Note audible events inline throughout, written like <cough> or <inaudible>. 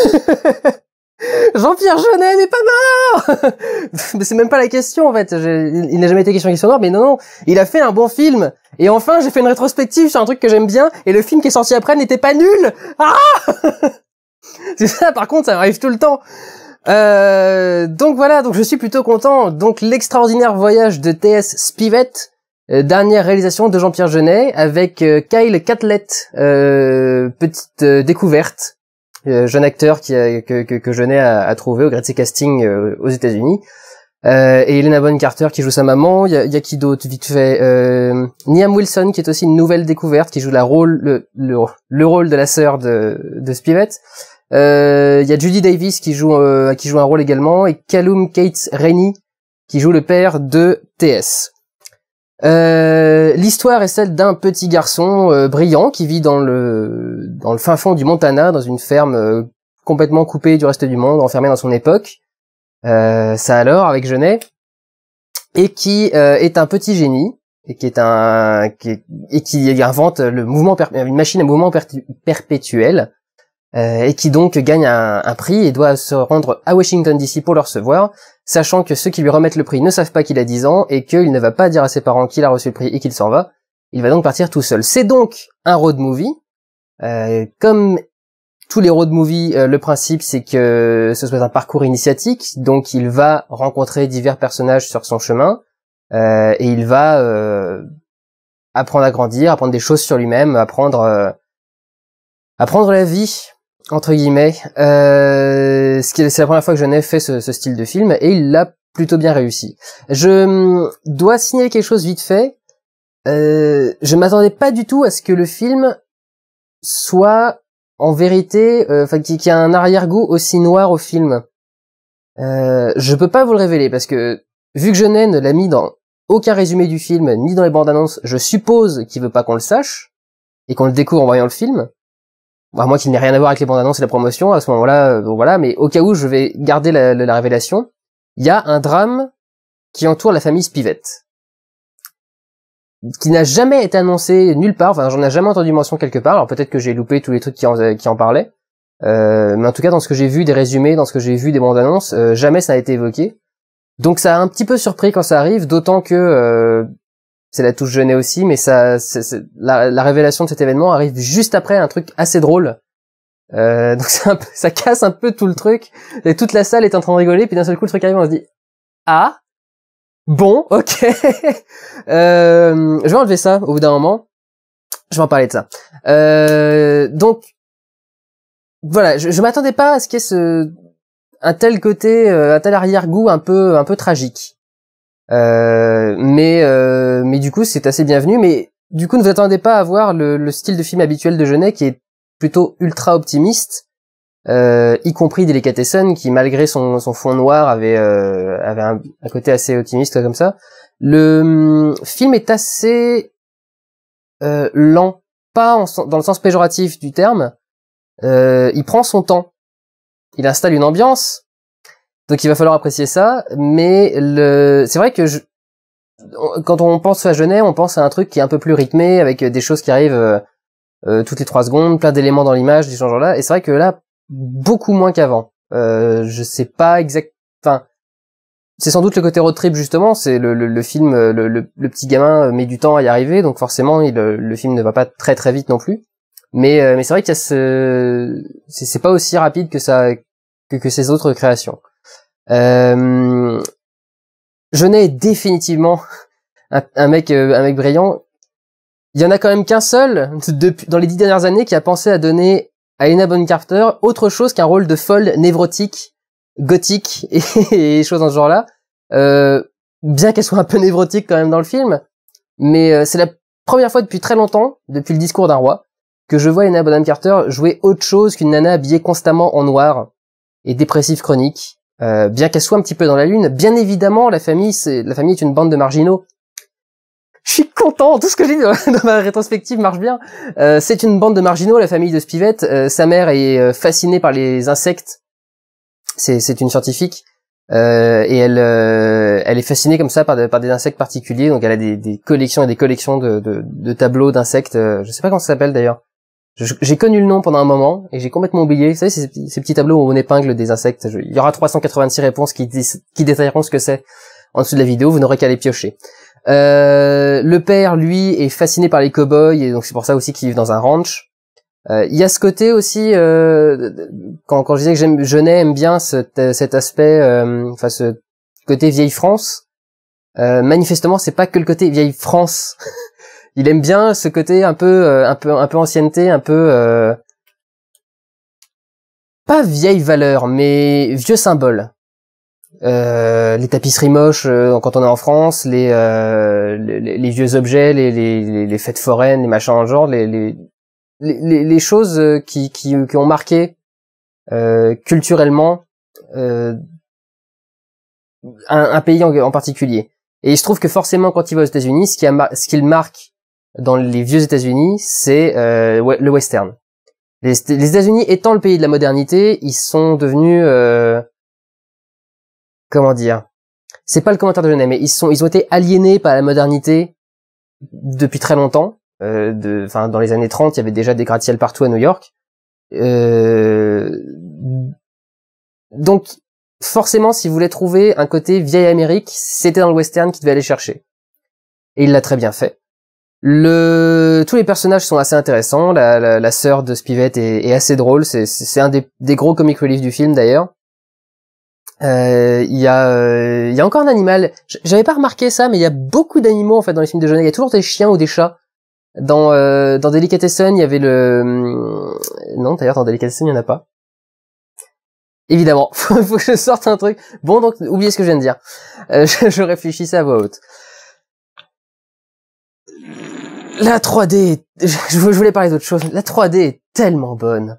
<laughs> Jean-Pierre Jeunet n'est pas mort <laughs> Mais c'est même pas la question en fait. il n'a jamais été question qu'il soit mort, mais non, non. Il a fait un bon film. Et enfin, j'ai fait une rétrospective sur un truc que j'aime bien, et le film qui est sorti après n'était pas nul. Ah <laughs> C'est ça. Par contre, ça arrive tout le temps. Euh, donc voilà. Donc je suis plutôt content. Donc l'extraordinaire voyage de T.S. Spivet, euh, dernière réalisation de Jean-Pierre Jeunet avec euh, Kyle Catlett, petite découverte euh, jeune acteur que, que, que Jeunet a, trouvé au gré de ses castings euh, aux États-Unis. Euh, et Elena Bonne Carter qui joue sa maman. Il y a, qui d'autre vite fait euh, Niam Wilson qui est aussi une nouvelle découverte qui joue la rôle le, le, rôle de la sœur de, de Il y a Judy Davis qui joue qui joue un rôle également et Callum Kate Rennie qui joue le père de TS. Euh, l'histoire est celle d'un petit garçon euh, brillant qui vit dans le dans le fin fond du Montana, dans une ferme euh, complètement coupée du reste du monde, enfermée dans son époque. ça alors avec Genet et qui est un petit génie et qui est et qui invente le mouvement une machine à mouvement perpétuel euh, et qui donc gagne un, prix et doit se rendre à Washington DC pour le recevoir, sachant que ceux qui lui remettent le prix ne savent pas qu'il a 10 ans et qu'il ne va pas dire à ses parents qu'il a reçu le prix et qu'il s'en va. Il va donc partir tout seul. C'est donc un road movie. Euh, comme tous les road movies, euh, le principe c'est que ce soit un parcours initiatique, donc il va rencontrer divers personnages sur son chemin et il va apprendre à grandir, apprendre des choses sur lui-même, apprendre apprendre la vie entre guillemets. Euh, c'est la première fois que n'ai fait ce, style de film et il l'a plutôt bien réussi. Je hum, dois signaler quelque chose vite fait. Euh, je m'attendais pas du tout à ce que le film soit en vérité, euh, enfin qu'il y ait un arrière-goût aussi noir au film. Euh, je peux pas vous le révéler parce que vu que Genet ne l'a mis dans aucun résumé du film ni dans les bandes annonces, je suppose qu'il veut pas qu'on le sache et qu'on le découvre en voyant le film à bah, moi, qu'il n'ait rien à voir avec les bandes annonces et la promotion, à ce moment-là, bon euh, voilà, mais au cas où je vais garder la, révélation, il y a un drame qui entoure la famille Spivette, qui n'a jamais été annoncé nulle part, enfin j'en ai jamais entendu mention quelque part, alors peut-être que j'ai loupé tous les trucs qui en, euh, qui en parlaient, euh, mais en tout cas dans ce que j'ai vu des résumés, dans ce que j'ai vu des bandes annonces, jamais ça n'a été évoqué. Donc ça a un petit peu surpris quand ça arrive, d'autant que c'est la touche jeunet aussi, mais ça, la, révélation de cet événement arrive juste après un truc assez drôle. Euh, <laughs> donc ça casse un peu tout le truc. Et toute la salle est en train de rigoler, puis d'un seul coup le truc arrive, on se dit ah bon ok. <laughs> Euh, je vais enlever ça au bout d'un moment. Je vais en parler de ça. Euh, donc voilà, je, je m'attendais pas à ce qu'il y ait ce un tel côté, un tel arrière-goût un peu un peu tragique. Euh, mais euh, mais du coup c'est assez bienvenu. Mais du coup ne vous attendez pas à voir le, le style de film habituel de Genet qui est plutôt ultra optimiste. Euh, y compris Delicatessen qui malgré son, son fond noir avait, euh, avait un, côté assez optimiste comme ça. Le hum, film est assez euh, lent, pas dans le sens péjoratif du terme. Euh, il prend son temps. Il installe une ambiance, donc il va falloir apprécier ça, mais le... c'est vrai que je... quand on pense à Genet, on pense à un truc qui est un peu plus rythmé, avec des choses qui arrivent euh, euh, toutes les trois secondes, plein d'éléments dans l'image, des changements là. Et c'est vrai que là, beaucoup moins qu'avant. Euh, je sais pas exact. Enfin, c'est sans doute le côté road trip justement. C'est le, film, euh, le, petit gamin met du temps à y arriver, donc forcément, le film ne va pas très très vite non plus. Mais, mais c'est vrai que ce, c'est pas aussi rapide que ça que ces autres créations. Euh, je n'ai est définitivement <laughs> un, mec, euh, un mec brillant. Il y en a quand même qu'un seul dans les dix dernières années qui a pensé à donner à Elena Bonne Carter autre chose qu'un rôle de folle névrotique, gothique <laughs> et, choses dans ce genre-là. Euh, bien qu'elle soit un peu névrotique quand même dans le film, mais c'est la première fois depuis très longtemps, depuis le discours d'un roi, que je vois Elena Bonham Carter jouer autre chose qu'une nana habillée constamment en noir et dépressive chronique. Euh, bien qu'elle soit un petit peu dans la lune. Bien évidemment, la famille, c'est la famille est une bande de marginaux. Je suis content, tout ce que j'ai dit dans <laughs> ma rétrospective marche bien. Euh, c'est une bande de marginaux, la famille de Spivette. Euh, sa mère est fascinée par les insectes. C'est une scientifique. et elle, elle est fascinée comme ça par, des insectes particuliers. Donc elle a des, collections et des collections de, de, tableaux d'insectes. Je je sais pas comment ça s'appelle d'ailleurs. J'ai connu le nom pendant un moment et j'ai complètement oublié. Vous savez, ces, petits tableaux où on épingle des insectes. il y aura 386 réponses qui, qui détailleront ce que c'est en dessous de la vidéo. Vous n'aurez qu'à les piocher. Euh, le père, lui, est fasciné par les cow-boys et donc c'est pour ça aussi qu'il vit dans un ranch. Euh, il y a ce côté aussi, euh, quand, quand je disais que j'aime, n'aime aime bien cet, euh, cet aspect, euh, enfin ce côté vieille France. manifestement, c'est pas que le côté vieille France <laughs> il aime bien ce côté un peu euh, un peu un peu ancienneté, un peu euh, pas vieille valeur, mais vieux symbole. Euh, les tapisseries moches quand on est en France, les, les, vieux objets, les, les, fêtes foraines, les machins en genre, les, les, choses qui, ont marqué culturellement un, pays en, particulier. Et il se trouve que forcément, quand il va aux États-Unis, ce qu'il ce marque dans les vieux États-Unis, c'est euh, le western. Les, États-Unis étant le pays de la modernité, ils sont devenus euh, comment dire C'est pas le commentaire de Genève, mais ils sont ils ont été aliénés par la modernité depuis très longtemps. Euh, de, enfin, dans les années 30, il y avait déjà des gratte-ciel partout à New York. Euh, donc forcément, si vous voulez trouver un côté vieille Amérique, c'était dans le western qu'il devait aller chercher. Et il l'a très bien fait. Le... Tous les personnages sont assez intéressants. La, la, sœur de Spivet est, assez drôle. C'est un des, des, gros comic relief du film d'ailleurs. Euh, euh, il y, a encore un animal. J'avais pas remarqué ça, mais il y a beaucoup d'animaux en fait dans les films de Jeunet. Il y a toujours des chiens ou des chats. Dans euh, dans Delicatessen, il y avait le hmm, non d'ailleurs dans Delicatessen il y en a pas. Évidemment, <laughs> faut, faut que je sorte un truc. Bon donc oubliez ce que je viens de dire. Euh, je, je réfléchissais à voix haute la 3D, <laughs> je voulais parler d'autre chose. La 3D est tellement bonne.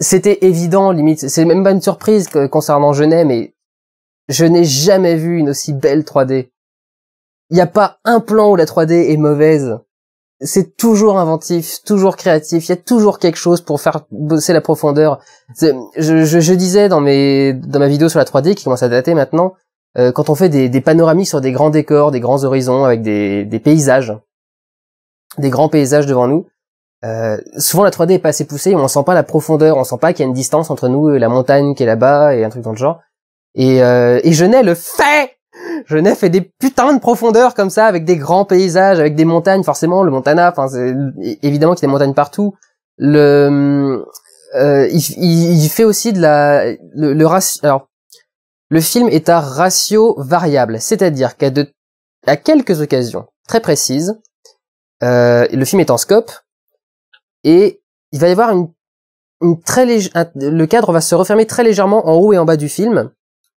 C'était évident, limite. C'est même pas une surprise que, concernant Genet, mais je n'ai jamais vu une aussi belle 3D. Il n'y a pas un plan où la 3D est mauvaise. C'est toujours inventif, toujours créatif. Il y a toujours quelque chose pour faire bosser la profondeur. Je, disais dans mes dans ma vidéo sur la 3D qui commence à dater maintenant, euh, quand on fait des, des panoramiques sur des grands décors, des grands horizons avec des, des paysages, des grands paysages devant nous. Euh, souvent la 3D est pas assez poussée, on sent pas la profondeur, on sent pas qu'il y a une distance entre nous et la montagne qui est là-bas et un truc dans le genre. Et, euh, et le fait Genève fait des putains de profondeurs comme ça, avec des grands paysages, avec des montagnes, forcément, le Montana, enfin, évidemment qu'il y a des montagnes partout. Le, euh, il, fait aussi de la, le, ratio, alors, le film est à ratio variable, c'est-à-dire qu'à à quelques occasions très précises, euh, le film est en scope et il va y avoir une, très le cadre va se refermer très légèrement en haut et en bas du film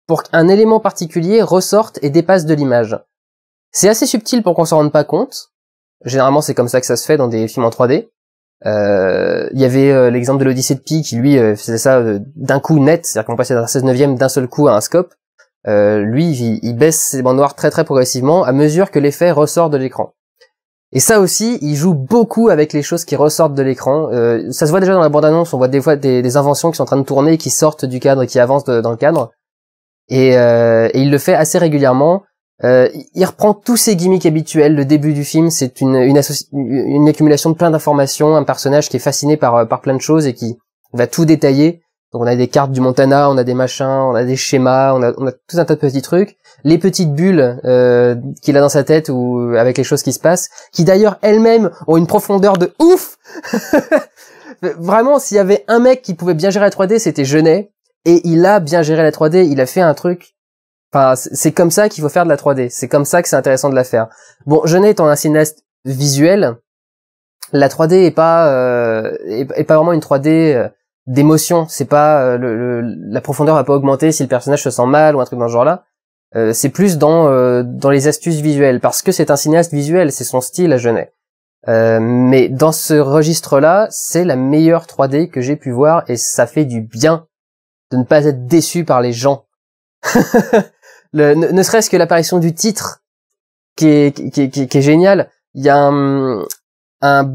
pour qu'un élément particulier ressorte et dépasse de l'image. C'est assez subtil pour qu'on s'en rende pas compte. Généralement, c'est comme ça que ça se fait dans des films en 3D. Euh, il y avait euh, l'exemple de l'Odyssée de Pi qui lui faisait ça d'un coup net, c'est-à-dire qu'on passait d'un 16 neuvième d'un seul coup à un scope. lui, il, il baisse ses bandes noires très très progressivement à mesure que l'effet ressort de l'écran. Et ça aussi, il joue beaucoup avec les choses qui ressortent de l'écran. Euh, ça se voit déjà dans la bande-annonce, on voit des fois des, inventions qui sont en train de tourner, qui sortent du cadre, qui avancent dans le cadre. Euh, et, il le fait assez régulièrement. Euh, il reprend tous ses gimmicks habituels. Le début du film, c'est une, une, accumulation de plein d'informations, un personnage qui est fasciné par, par plein de choses et qui va tout détailler. Donc on a des cartes du Montana, on a des machins, on a des schémas, on a, tout un tas de petits trucs. Les petites bulles euh, qu'il a dans sa tête ou euh, avec les choses qui se passent, qui d'ailleurs elles-mêmes ont une profondeur de ouf. <laughs> Vraiment, s'il y avait un mec qui pouvait bien gérer la 3D, c'était Genet. Et il a bien géré la 3D, il a fait un truc. Enfin, c'est comme ça qu'il faut faire de la 3D. C'est comme ça que c'est intéressant de la faire. Bon, Genet étant un cinéaste visuel, la 3D est pas euh, pas vraiment une 3D d'émotion. C'est pas euh, la profondeur va pas augmenter si le personnage se sent mal ou un truc dans ce genre-là. Euh, c'est plus dans euh, dans les astuces visuelles parce que c'est un cinéaste visuel, c'est son style à Genet. mais dans ce registre-là, c'est la meilleure 3D que j'ai pu voir et ça fait du bien de ne pas être déçu par les gens. <laughs> le, ne, serait-ce que l'apparition du titre qui est qui, est génial. Il y a un, un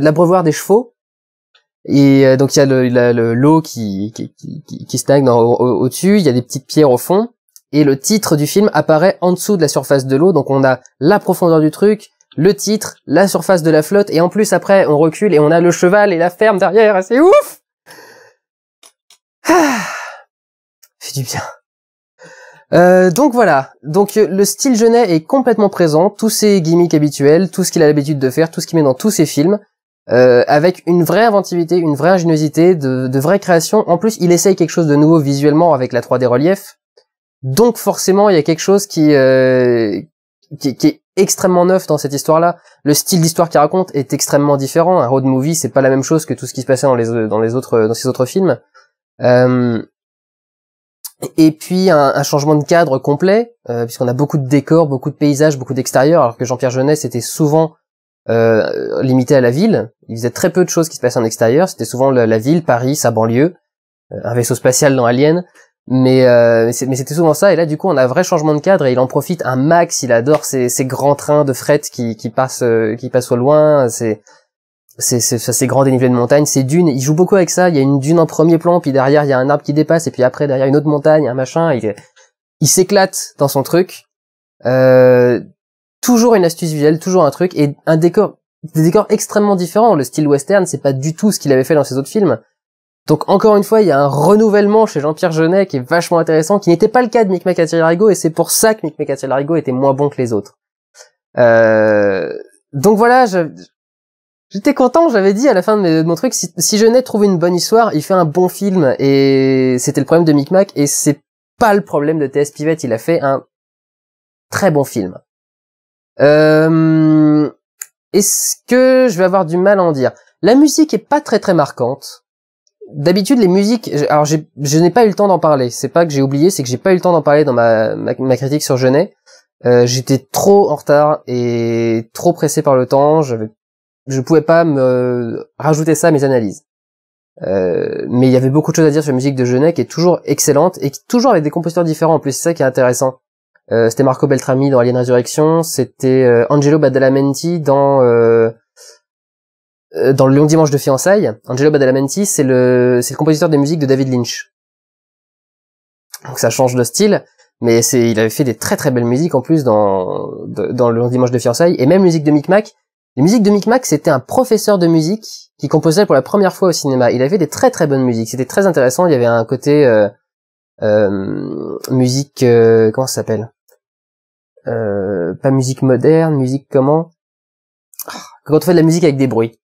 l'abreuvoir des chevaux et euh, donc il y a l'eau le, l'eau qui, qui, qui, qui, stagne au-dessus, il y a des petites pierres au fond, et le titre du film apparaît en dessous de la surface de l'eau, donc on a la profondeur du truc, le titre, la surface de la flotte, et en plus après on recule et on a le cheval et la ferme derrière, c'est ouf ah, Fait du bien. Euh, donc voilà, donc euh, le style genet est complètement présent, tous ses gimmicks habituels, tout ce qu'il a l'habitude de faire, tout ce qu'il met dans tous ses films, euh, avec une vraie inventivité, une vraie ingéniosité, de, de création. En plus, il essaye quelque chose de nouveau visuellement avec la 3D relief. Donc forcément, il y a quelque chose euh, qui, qui, est extrêmement neuf dans cette histoire-là. Le style d'histoire qu'il raconte est extrêmement différent. Un road movie, c'est pas la même chose que tout ce qui se passait dans les, dans les autres dans ces autres films. Euh, et puis un, changement de cadre complet, puisqu'on a beaucoup de décors, beaucoup de paysages, beaucoup d'extérieurs alors que Jean-Pierre Jeunesse était souvent euh, limité à la ville. Il faisait très peu de choses qui se passaient en extérieur. C'était souvent la, ville, Paris, sa banlieue, euh, un vaisseau spatial dans Alien. Mais, euh, mais c'était souvent ça. Et là, du coup, on a un vrai changement de cadre et il en profite un max. Il adore ces, grands trains de fret qui, passent euh, qui passent au loin. C'est ces grands dénivelés de montagne, ces dunes, il joue beaucoup avec ça, il y a une dune en premier plan, puis derrière il y a un arbre qui dépasse, et puis après derrière une autre montagne, un machin, il, il s'éclate dans son truc, euh, toujours une astuce visuelle, toujours un truc, et un décor, des décors extrêmement différents. Le style western, c'est pas du tout ce qu'il avait fait dans ses autres films. Donc encore une fois, il y a un renouvellement chez Jean-Pierre Jeunet qui est vachement intéressant, qui n'était pas le cas de Mick Thierry Larigo, et c'est pour ça que Mick Thierry Larigo était moins bon que les autres. Euh, donc voilà, j'étais content, j'avais dit à la fin de, mon truc, si, si Jeunet trouve une bonne histoire, il fait un bon film, et c'était le problème de Micmac, et c'est pas le problème de TS Pivette, il a fait un très bon film. Euh, Est-ce que je vais avoir du mal à en dire La musique est pas très très marquante. D'habitude, les musiques. Alors, je n'ai pas eu le temps d'en parler. C'est pas que j'ai oublié, c'est que j'ai pas eu le temps d'en parler dans ma, ma, critique sur Genet. Euh, j'étais trop en retard et trop pressé par le temps. J'avais, je pouvais pas me rajouter ça à mes analyses. Euh, mais il y avait beaucoup de choses à dire sur la musique de Genet qui est toujours excellente et toujours avec des compositeurs différents en plus c'est ça qui est intéressant euh, c'était Marco Beltrami dans Alien Resurrection, c'était euh, Angelo Badalamenti dans euh, dans Le Long Dimanche de fiançailles. Angelo Badalamenti, c'est le c'est le compositeur des musiques de David Lynch. Donc ça change de style, mais il avait fait des très très belles musiques en plus dans dans Le Long Dimanche de fiançailles et même musique de Micmac. Les musiques de Micmac, c'était un professeur de musique qui composait pour la première fois au cinéma. Il avait des très très bonnes musiques, c'était très intéressant. Il y avait un côté musique comment ça s'appelle euh, pas musique moderne, musique comment ah, Quand on fait de la musique avec des bruits.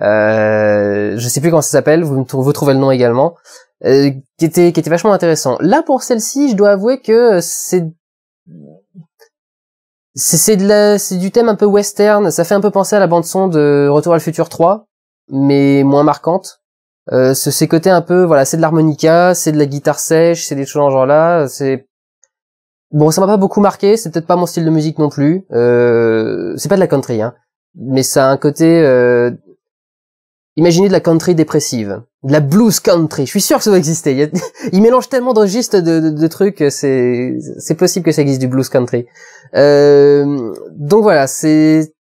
Euh, je sais plus comment ça s'appelle, vous, vous trouvez le nom également, euh, qui, était, qui était vachement intéressant. Là, pour celle-ci, je dois avouer que c'est... C'est de c'est du thème un peu western, ça fait un peu penser à la bande son de Retour à le futur 3, mais moins marquante. Euh, ce, un peu, voilà, c'est de l'harmonica, c'est de la guitare sèche, c'est des choses en genre-là, c'est Bon, ça m'a pas beaucoup marqué, c'est peut-être pas mon style de musique non plus. Euh, c'est pas de la country, hein. Mais ça a un côté... Euh, imaginez de la country dépressive. De la blues country, je suis sûr que ça va exister. Il, <laughs> mélange tellement de registres de, trucs, euh, c'est, possible que ça existe du blues country. Euh, donc voilà, c'est...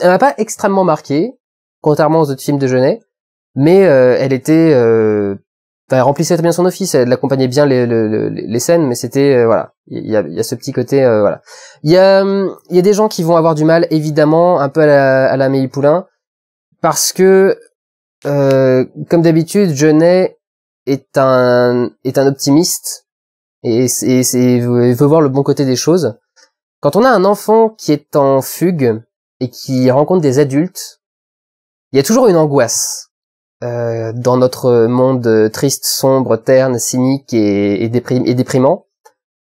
Elle m'a pas extrêmement marqué, contrairement aux autres films de Jeunet, mais elle était elle remplissait bien son office, elle accompagnait bien les, scènes, mais c'était euh, voilà, il y a, ce petit côté euh, voilà. Il y a hum, y a des gens qui vont avoir du mal évidemment un peu à la, à Poulain parce que euh, comme d'habitude, Jeunet est un est un optimiste et, c'est et veut voir le bon côté des choses. Quand on a un enfant qui est en fugue et qui rencontre des adultes, il y a toujours une angoisse euh, dans notre monde triste, sombre, terne, cynique et, déprimant,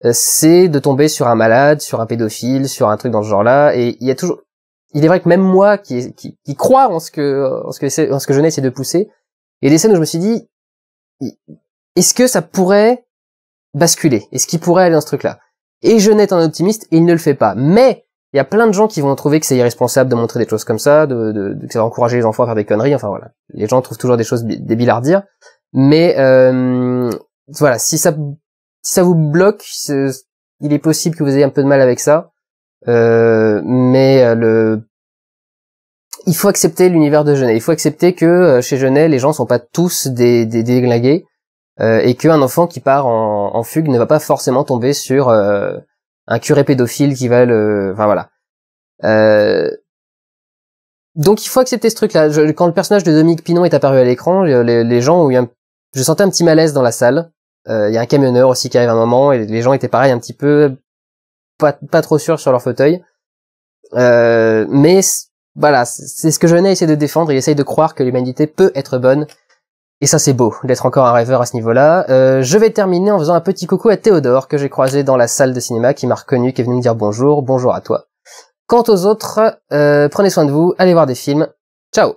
euh, c'est de tomber sur un malade, sur un pédophile, sur un truc dans ce genre-là. Et il y a toujours, il est vrai que même moi qui, qui, qui crois en ce que en ce que essaie de pousser, il y a des scènes où je me suis dit, est-ce que ça pourrait basculer Est-ce qu'il pourrait aller dans ce truc-là Et je n'ai un optimiste, il ne le fait pas. Mais il y a plein de gens qui vont trouver que c'est irresponsable de montrer des choses comme ça, de, de, ça encourager les enfants à faire des conneries. Enfin voilà, les gens trouvent toujours des choses débiles à redire. Mais euh, voilà, si ça, si ça vous bloque, il est possible que vous ayez un peu de mal avec ça. Euh, mais euh, le, il faut accepter l'univers de Genet. Il faut accepter que chez Genet, les gens sont pas tous des des, déglingués, euh, et qu'un enfant qui part en, fugue ne va pas forcément tomber sur un curé pédophile qui va le, enfin voilà. Euh, donc il faut accepter ce truc-là. Quand le personnage de Dominique Pinon est apparu à l'écran, les, les, gens ont eu un... je sentais un petit malaise dans la salle. Euh, il y a un camionneur aussi qui arrive à un moment et les gens étaient pareils, un petit peu pas, trop sûrs sur leur fauteuil. Euh, mais voilà, c'est ce que je venais essayer de défendre. Il essaye de croire que l'humanité peut être bonne et ça c'est beau d'être encore un rêveur à ce niveau-là. Euh, je vais terminer en faisant un petit coucou à Théodore que j'ai croisé dans la salle de cinéma, qui m'a reconnu, qui est venu me dire bonjour, bonjour à toi. Quant aux autres, euh, prenez soin de vous, allez voir des films. Ciao